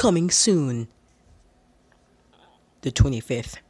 coming soon. The 25th.